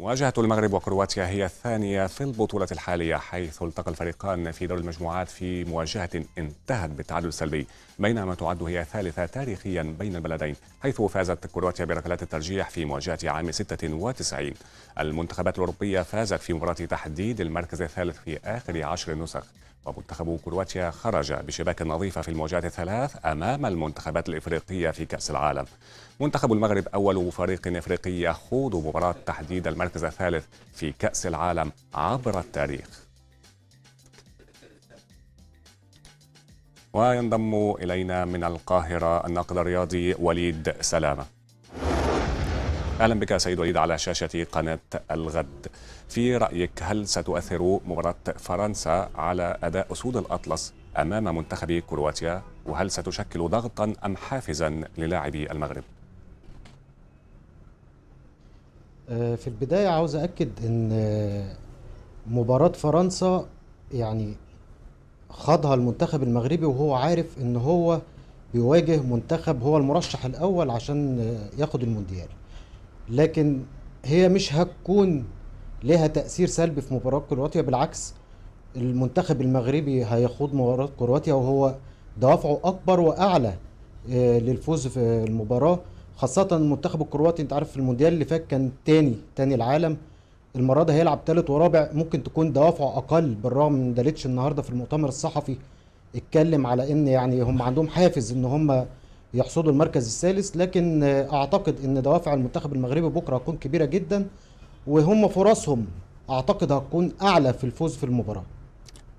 مواجهة المغرب وكرواتيا هي الثانية في البطولة الحالية حيث التقى الفريقان في دور المجموعات في مواجهة انتهت بالتعادل السلبي بينما تعد هي الثالثة تاريخيا بين البلدين حيث فازت كرواتيا بركلات الترجيح في مواجهة عام 96 المنتخبات الأوروبية فازت في مباراة تحديد المركز الثالث في آخر عشر نسخ ومنتخب كرواتيا خرج بشباك نظيفة في المواجهات الثلاث أمام المنتخبات الإفريقية في كأس العالم منتخب المغرب أول فريق إفريقي يخوض مباراة تحديد المركز الثالث في كأس العالم عبر التاريخ وينضم إلينا من القاهرة الناقد الرياضي وليد سلامة أهلا بك سيد وليد على شاشة قناة الغد في رأيك هل ستؤثر مباراة فرنسا على أداء أسود الأطلس أمام منتخب كرواتيا وهل ستشكل ضغطا أم حافزا للاعبي المغرب؟ آه، في البداية عاوز أكد أن آه، مباراة فرنسا يعني خاضها المنتخب المغربي وهو عارف أن هو بيواجه منتخب هو المرشح الأول عشان آه، ياخد المونديال لكن هي مش هتكون لها تأثير سلبي في مباراة كرواتيا بالعكس المنتخب المغربي هيخوض مباراة كرواتيا وهو دوافعه أكبر وأعلى آه، للفوز في المباراة خاصة المنتخب الكرواتي أنت عارف في المونديال اللي فات كان تاني تاني العالم المرة ده هيلعب تالت ورابع ممكن تكون دوافعه أقل بالرغم من داليتش النهاردة في المؤتمر الصحفي اتكلم على ان يعني هم عندهم حافز ان هم يحصدوا المركز الثالث لكن اعتقد ان دوافع المنتخب المغربي بكره هتكون كبيره جدا وهم فرصهم اعتقد هتكون اعلى في الفوز في المباراه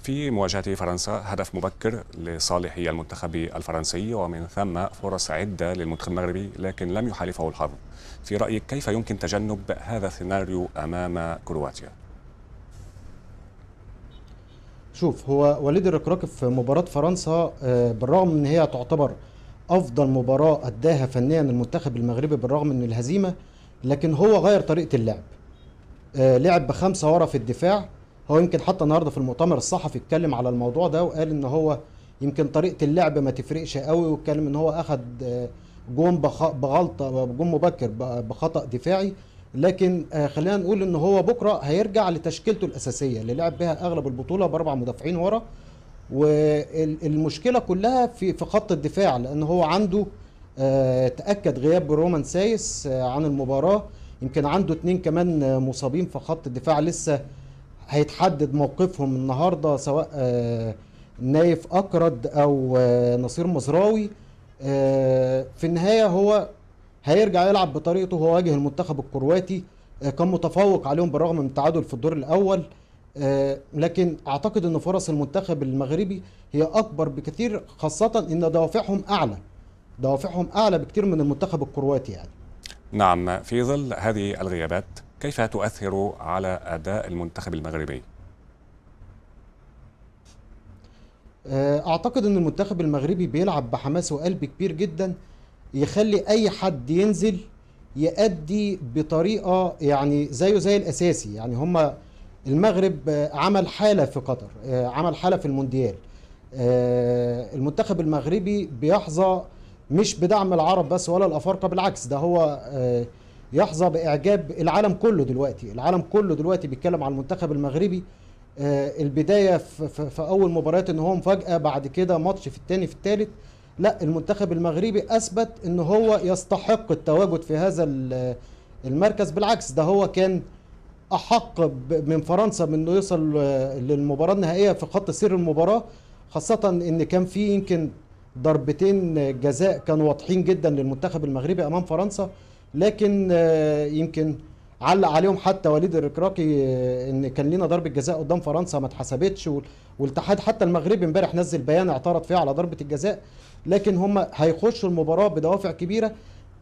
في مواجهة فرنسا هدف مبكر لصالح المنتخب الفرنسي ومن ثم فرص عدة للمنتخب المغربي لكن لم يحالفه الحظ في رأيك كيف يمكن تجنب هذا السيناريو أمام كرواتيا؟ شوف هو وليد الركراكي في مباراة فرنسا آه، بالرغم من هي تعتبر افضل مباراه اداها فنيا المنتخب المغربي بالرغم من الهزيمه لكن هو غير طريقه اللعب آه لعب بخمسه ورا في الدفاع هو يمكن حتى النهارده في المؤتمر الصحفي اتكلم على الموضوع ده وقال ان هو يمكن طريقه اللعب ما تفرقش قوي واتكلم ان هو اخذ آه، جون بغلطه جون مبكر بخطا دفاعي لكن آه، خلينا نقول ان هو بكره هيرجع لتشكيلته الاساسيه اللي لعب بها اغلب البطوله باربع مدافعين ورا والمشكله كلها في في خط الدفاع لان هو عنده آه، تاكد غياب رومان سايس آه، عن المباراه يمكن عنده اتنين كمان مصابين في خط الدفاع لسه هيتحدد موقفهم النهارده سواء آه، نايف اكرد او نصير مزراوي في النهايه هو هيرجع يلعب بطريقته هو واجه المنتخب الكرواتي كان متفوق عليهم بالرغم من التعادل في الدور الاول آه، لكن اعتقد ان فرص المنتخب المغربي هي اكبر بكثير خاصه ان دوافعهم اعلى دوافعهم اعلى بكثير من المنتخب الكرواتي يعني نعم في ظل هذه الغيابات كيف تؤثر على اداء المنتخب المغربي آه، اعتقد ان المنتخب المغربي بيلعب بحماس وقلب كبير جدا يخلي اي حد ينزل يأدي بطريقه يعني زيه زي الاساسي يعني هم المغرب آه، عمل حاله في قطر آه، عمل حاله في المونديال آه، المنتخب المغربي بيحظى مش بدعم العرب بس ولا الافارقه بالعكس ده هو يحظى باعجاب العالم كله دلوقتي العالم كله دلوقتي بيتكلم على المنتخب المغربي البدايه في اول مباريات ان هو مفاجاه بعد كده ماتش في الثاني في الثالث لا المنتخب المغربي اثبت ان هو يستحق التواجد في هذا المركز بالعكس ده هو كان احق من فرنسا من انه يوصل آه، للمباراه النهائيه في خط سير المباراه خاصه ان كان في يمكن ضربتين جزاء كانوا واضحين جدا للمنتخب المغربي امام فرنسا لكن آه، يمكن علق عليهم حتى وليد الركراكي آه، ان كان لنا ضربه جزاء قدام فرنسا ما اتحسبتش والاتحاد حتى المغربي امبارح نزل بيان اعترض فيه على ضربه الجزاء لكن هم هيخشوا المباراه بدوافع كبيره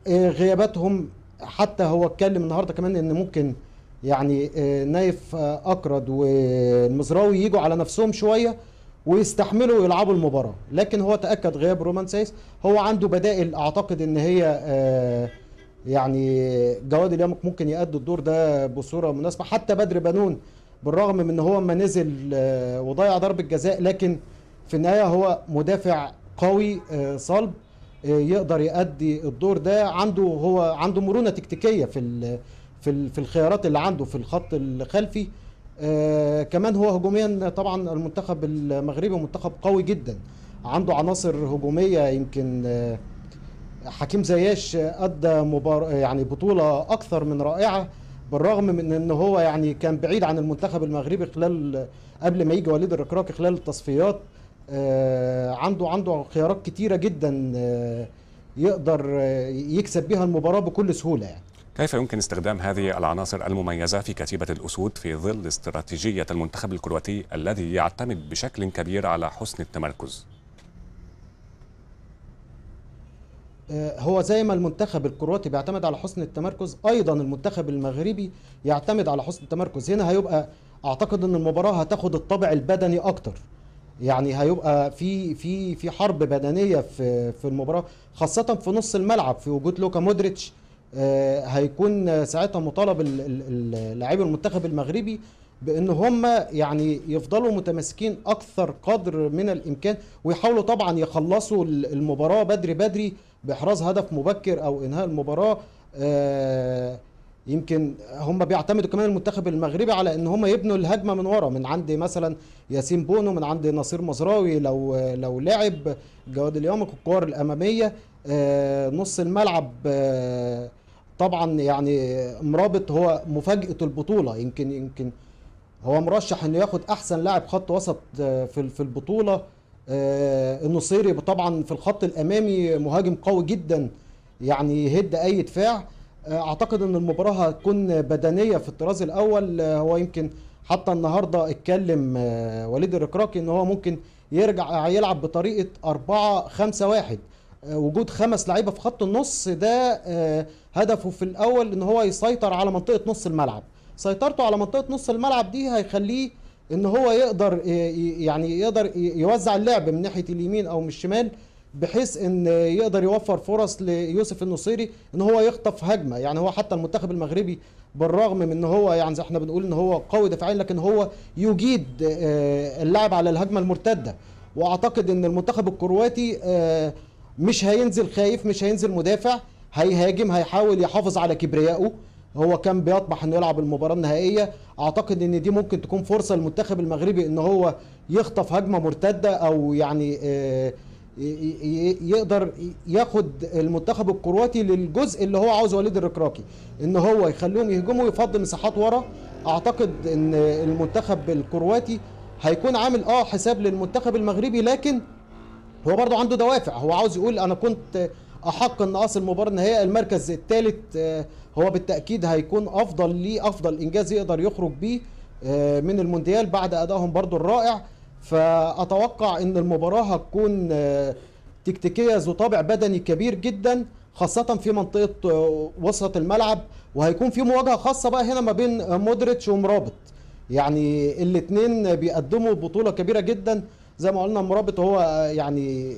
غياباتهم حتى هو اتكلم النهارده كمان ان ممكن يعني آه، نايف اكرد آه، والمزراوي يجوا على نفسهم شويه ويستحملوا يلعبوا المباراه لكن هو تاكد غياب رومان سايس هو عنده بدائل اعتقد ان هي آه، يعني جواد اليمك ممكن يأدي الدور ده بصوره مناسبه حتى بدر بنون بالرغم من ان هو ما نزل وضيع ضربه جزاء لكن في النهايه هو مدافع قوي صلب يقدر يأدي الدور ده عنده هو عنده مرونه تكتيكيه في في في الخيارات اللي عنده في الخط الخلفي آه كمان هو هجوميا طبعا المنتخب المغربي منتخب قوي جدا عنده عناصر هجوميه يمكن آه حكيم زياش ادى مبار... يعني بطوله اكثر من رائعه بالرغم من ان هو يعني كان بعيد عن المنتخب المغربي خلال آه، قبل ما يجي وليد الركراكي خلال التصفيات آه عنده عنده خيارات كتيره جدا آه يقدر آه، يكسب بيها المباراه بكل سهوله يعني كيف يمكن استخدام هذه العناصر المميزة في كتيبة الأسود في ظل استراتيجية المنتخب الكرواتي الذي يعتمد بشكل كبير على حسن التمركز؟ آه، هو زي ما المنتخب الكرواتي بيعتمد على حسن التمركز ايضا المنتخب المغربي يعتمد على حسن التمركز هنا هيبقى اعتقد ان المباراه هتاخد الطابع البدني اكتر يعني هيبقى في في في حرب بدنيه في في المباراه خاصه في نص الملعب في وجود لوكا مودريتش آه، هيكون ساعتها مطالب لاعبي المنتخب المغربي بان هم يعني يفضلوا متماسكين اكثر قدر من الامكان ويحاولوا طبعا يخلصوا المباراه بدري بدري باحراز هدف مبكر او انهاء المباراه آه، يمكن هم بيعتمدوا كمان المنتخب المغربي على ان هم يبنوا الهجمه من ورا من عند مثلا ياسين بونو من عند نصير مزراوي لو لو لعب جواد اليوم الكور الاماميه آه، نص الملعب آه، طبعا يعني مرابط هو مفاجاه البطوله يمكن يمكن هو مرشح انه ياخد احسن لاعب خط وسط آه، في في البطوله النصيري طبعا في الخط الامامي مهاجم قوي جدا يعني يهد اي دفاع اعتقد ان المباراه هتكون بدنيه في الطراز الاول هو يمكن حتى النهارده اتكلم وليد الركراكي ان هو ممكن يرجع يلعب بطريقه 4 5 1 آه، وجود خمس لعيبه في خط النص ده آه، هدفه في الاول ان هو يسيطر على منطقه نص الملعب سيطرته على منطقه نص الملعب دي هيخليه ان هو يقدر آه، يعني يقدر يوزع اللعب من ناحيه اليمين او من الشمال بحيث ان يقدر يوفر فرص ليوسف النصيري ان هو يخطف هجمه يعني هو حتى المنتخب المغربي بالرغم من ان هو يعني زي احنا بنقول ان هو قوي دفاعيا لكن هو يجيد اللعب على الهجمه المرتده واعتقد ان المنتخب الكرواتي مش هينزل خايف مش هينزل مدافع هيهاجم هيحاول يحافظ على كبريائه هو كان بيطمح انه يلعب المباراه النهائيه اعتقد ان دي ممكن تكون فرصه للمنتخب المغربي ان هو يخطف هجمه مرتده او يعني آه، يقدر ياخد المنتخب الكرواتي للجزء اللي هو عاوزه وليد الركراكي ان هو يخليهم يهجموا ويفضي مساحات ورا اعتقد ان المنتخب الكرواتي هيكون عامل اه حساب للمنتخب المغربي لكن هو برضه عنده دوافع هو عاوز يقول انا كنت احق ان اصل المباراه النهائيه المركز الثالث آه، هو بالتاكيد هيكون افضل ليه افضل انجاز يقدر يخرج بيه آه، من المونديال بعد ادائهم برضه الرائع فاتوقع ان المباراه هتكون آه، تكتيكيه ذو طابع بدني كبير جدا خاصة في منطقة وسط الملعب وهيكون في مواجهة خاصة بقى هنا ما بين مودريتش ومرابط يعني الاثنين بيقدموا بطولة كبيرة جدا زي ما قلنا مرابط هو يعني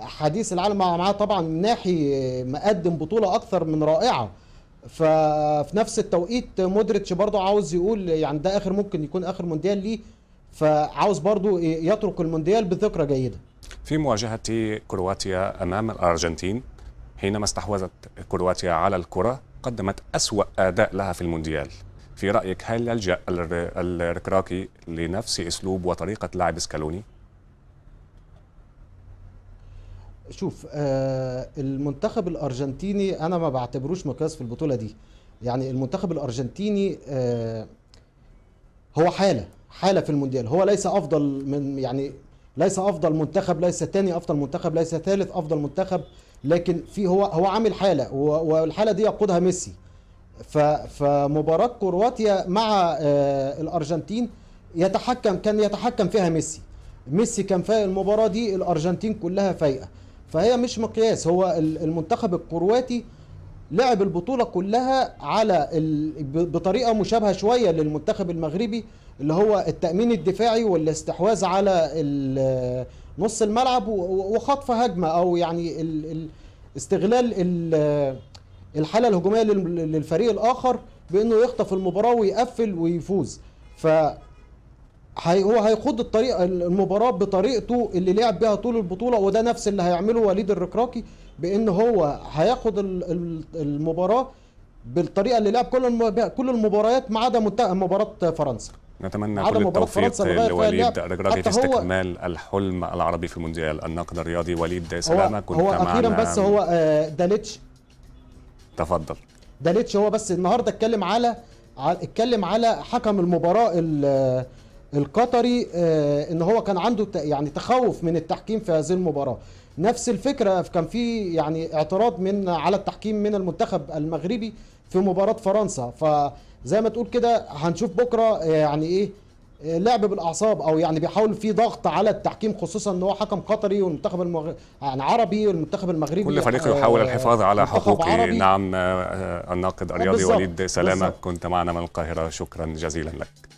حديث العالم معاه طبعا من ناحي مقدم بطوله اكثر من رائعه ففي نفس التوقيت مودريتش برضه عاوز يقول يعني ده اخر ممكن يكون اخر مونديال ليه فعاوز برضه يترك المونديال بذكرى جيده في مواجهه كرواتيا امام الارجنتين حينما استحوذت كرواتيا على الكره قدمت اسوا اداء لها في المونديال في رايك هل يلجا الركراكي لنفس اسلوب وطريقه لعب سكالوني شوف آه المنتخب الارجنتيني انا ما بعتبروش مقياس في البطوله دي يعني المنتخب الارجنتيني آه هو حاله حاله في المونديال هو ليس افضل من يعني ليس افضل منتخب ليس ثاني افضل منتخب ليس ثالث افضل منتخب لكن في هو هو عامل حاله والحاله دي يقودها ميسي فمباراه كرواتيا مع آه الارجنتين يتحكم كان يتحكم فيها ميسي ميسي كان فايق المباراه دي الارجنتين كلها فايقه فهي مش مقياس هو المنتخب الكرواتي لعب البطوله كلها على ال... بطريقه مشابهه شويه للمنتخب المغربي اللي هو التامين الدفاعي والاستحواذ على نص الملعب وخطف هجمه او يعني ال... استغلال الحاله الهجوميه للفريق الاخر بانه يخطف المباراه ويقفل ويفوز ف هي هو هيخوض الطريق المباراه بطريقته اللي لعب بيها طول البطوله وده نفس اللي هيعمله وليد الركراكي بان هو هياخد المباراه بالطريقه اللي لعب كل كل المباريات ما عدا مباراه فرنسا نتمنى كل التوفيق لوليد الركراكي في استكمال الحلم العربي في المونديال الناقد الرياضي وليد سلامه كنت هو اخيرا بس هو آه، داليتش تفضل داليتش هو بس النهارده اتكلم على اتكلم على حكم المباراه القطري آه، ان هو كان عنده يعني تخوف من التحكيم في هذه المباراه نفس الفكره كان في يعني اعتراض من على التحكيم من المنتخب المغربي في مباراه فرنسا فزي ما تقول كده هنشوف بكره آه، يعني ايه آه، لعب بالاعصاب او يعني بيحاول في ضغط على التحكيم خصوصا ان هو حكم قطري والمنتخب المغ... يعني عربي والمنتخب المغربي كل فريق يحاول الحفاظ على حقوقه نعم الناقد الرياضي وليد سلامه بالزبط. كنت معنا من القاهره شكرا جزيلا لك